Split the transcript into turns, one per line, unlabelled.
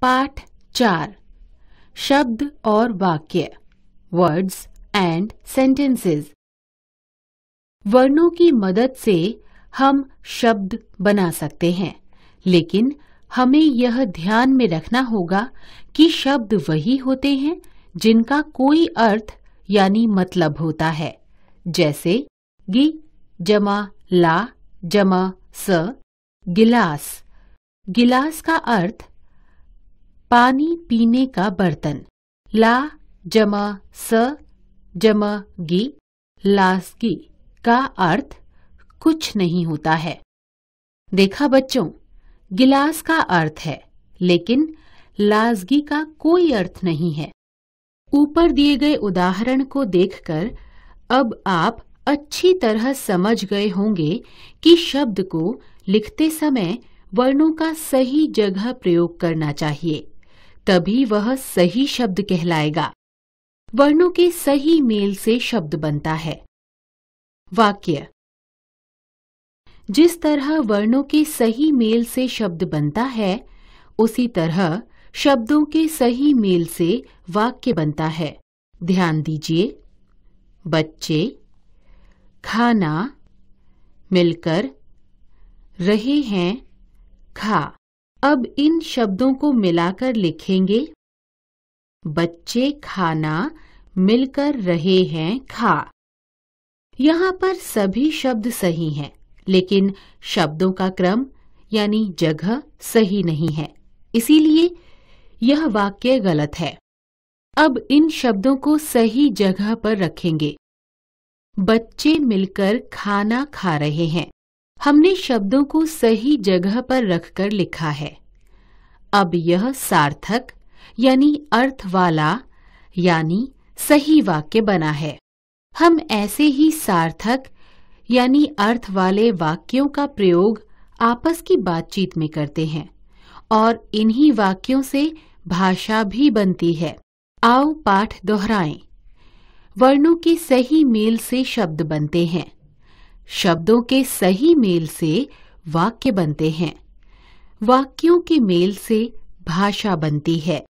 पाठ चार शब्द और वाक्य वर्ड्स एंड सेंटेंसेस वर्णों की मदद से हम शब्द बना सकते हैं लेकिन हमें यह ध्यान में रखना होगा कि शब्द वही होते हैं जिनका कोई अर्थ यानी मतलब होता है जैसे गि जमा ला जमा स गिलास गिलास का अर्थ पानी पीने का बर्तन ला जमा स जमा गी लासगी का अर्थ कुछ नहीं होता है देखा बच्चों गिलास का अर्थ है लेकिन लाजगी का कोई अर्थ नहीं है ऊपर दिए गए उदाहरण को देखकर अब आप अच्छी तरह समझ गए होंगे कि शब्द को लिखते समय वर्णों का सही जगह प्रयोग करना चाहिए तभी वह सही शब्द कहलाएगा वर्णों के सही मेल से शब्द बनता है वाक्य जिस तरह वर्णों के सही मेल से शब्द बनता है उसी तरह शब्दों के सही मेल से वाक्य बनता है ध्यान दीजिए बच्चे खाना मिलकर रहे हैं खा अब इन शब्दों को मिलाकर लिखेंगे बच्चे खाना मिलकर रहे हैं खा यहाँ पर सभी शब्द सही हैं लेकिन शब्दों का क्रम यानी जगह सही नहीं है इसीलिए यह वाक्य गलत है अब इन शब्दों को सही जगह पर रखेंगे बच्चे मिलकर खाना खा रहे हैं हमने शब्दों को सही जगह पर रखकर लिखा है अब यह सार्थक यानी अर्थ वाला यानी सही वाक्य बना है हम ऐसे ही सार्थक यानी अर्थ वाले वाक्यों का प्रयोग आपस की बातचीत में करते हैं और इन्हीं वाक्यों से भाषा भी बनती है आओ पाठ दोहराएं वर्णों के सही मेल से शब्द बनते हैं शब्दों के सही मेल से वाक्य बनते हैं वाक्यों के मेल से भाषा बनती है